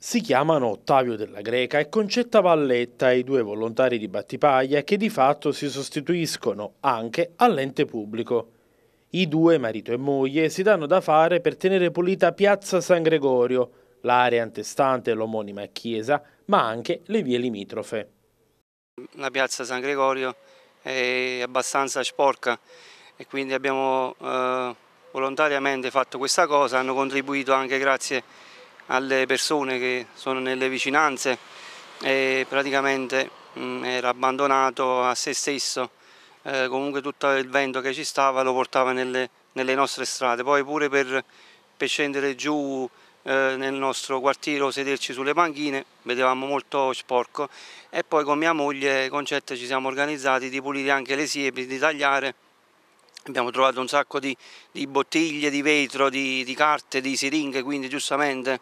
Si chiamano Ottavio della Greca e Concetta Valletta, i due volontari di Battipaglia che di fatto si sostituiscono anche all'ente pubblico. I due, marito e moglie, si danno da fare per tenere pulita Piazza San Gregorio, l'area antestante l'omonima chiesa, ma anche le vie limitrofe. La piazza San Gregorio è abbastanza sporca e quindi abbiamo eh, volontariamente fatto questa cosa, hanno contribuito anche grazie a alle persone che sono nelle vicinanze e praticamente mh, mm, era abbandonato a se stesso, eh, comunque tutto il vento che ci stava lo portava nelle, nelle nostre strade, poi pure per, per scendere giù eh, nel nostro quartiere o sederci sulle panchine vedevamo molto sporco e poi con mia moglie Concetta ci siamo organizzati di pulire anche le siepi, di tagliare abbiamo trovato un sacco di, di bottiglie, di vetro, di, di, carte, di siringhe, quindi giustamente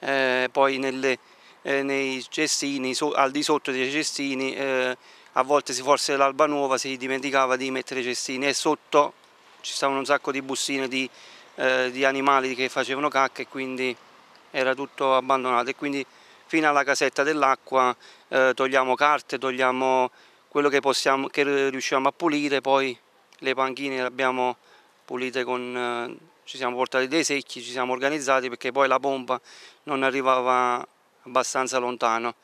eh, poi nelle, eh, nei cestini, so, al di sotto dei cestini, eh, a volte si, forse l'alba nuova si dimenticava di mettere i cestini e sotto ci stavano un sacco di bustine di, eh, di animali che facevano cacca e quindi era tutto abbandonato e quindi fino alla casetta dell'acqua eh, togliamo carte, togliamo quello che, possiamo, che riusciamo a pulire, poi le panchine le abbiamo pulite con, eh, ci siamo portati dei secchi, ci siamo organizzati perché poi la pompa non arrivava abbastanza lontano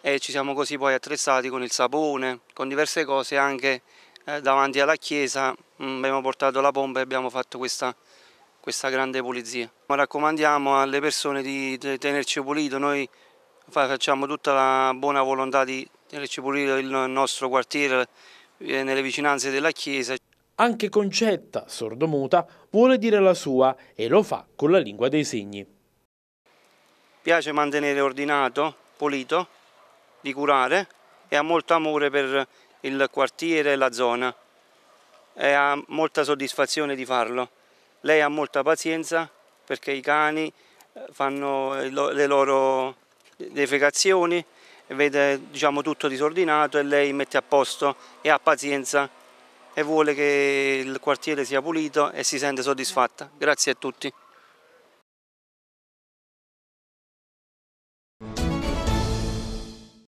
e ci siamo così poi attrezzati con il sapone, con diverse cose anche eh, davanti alla chiesa mm, abbiamo portato la pompa e abbiamo fatto questa, questa grande pulizia. Ma raccomandiamo alle persone di tenerci pulito, noi facciamo tutta la buona volontà di tenerci pulito il nostro quartiere eh, nelle vicinanze della chiesa. Anche Concetta, sordomuta, vuole dire la sua e lo fa con la lingua dei segni. Piace mantenere ordinato, pulito, di curare e ha molto amore per il quartiere e la zona e ha molta soddisfazione di farlo. Lei ha molta pazienza perché i cani eh, fanno le loro defecazioni, vede diciamo, tutto disordinato e lei mette a posto e ha pazienza e vuole che il quartiere sia pulito e si sente soddisfatta. Grazie a tutti.